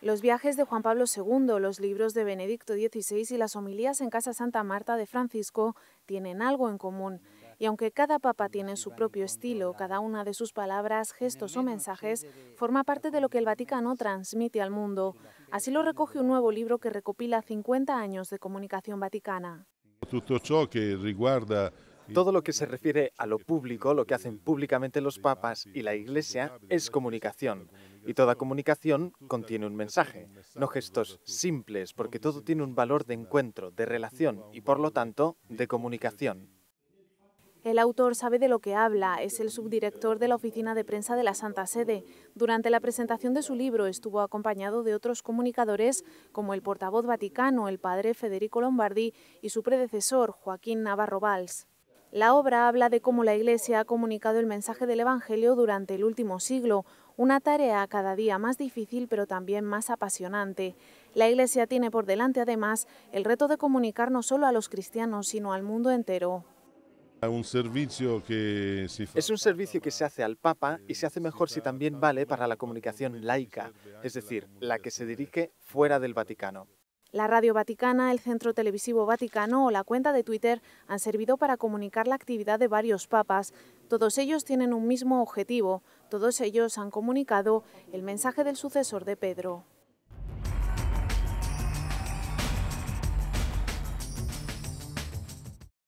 Los viajes de Juan Pablo II, los libros de Benedicto XVI y las homilías en Casa Santa Marta de Francisco tienen algo en común. Y aunque cada papa tiene su propio estilo, cada una de sus palabras, gestos o mensajes forma parte de lo que el Vaticano transmite al mundo. Así lo recoge un nuevo libro que recopila 50 años de comunicación vaticana. Todo lo que se refiere a lo público, lo que hacen públicamente los papas y la Iglesia, es comunicación. Y toda comunicación contiene un mensaje, no gestos simples, porque todo tiene un valor de encuentro, de relación y por lo tanto de comunicación. El autor sabe de lo que habla, es el subdirector de la oficina de prensa de la Santa Sede. Durante la presentación de su libro estuvo acompañado de otros comunicadores como el portavoz vaticano, el padre Federico Lombardi y su predecesor, Joaquín Navarro Valls. La obra habla de cómo la Iglesia ha comunicado el mensaje del Evangelio durante el último siglo, una tarea cada día más difícil pero también más apasionante. La Iglesia tiene por delante además el reto de comunicar no solo a los cristianos sino al mundo entero. es un servicio que se hace al Papa y se hace mejor si también vale para la comunicación laica, es decir, la que se dirige fuera del Vaticano. La Radio Vaticana, el Centro Televisivo Vaticano o la cuenta de Twitter han servido para comunicar la actividad de varios papas. Todos ellos tienen un mismo objetivo. Todos ellos han comunicado el mensaje del sucesor de Pedro.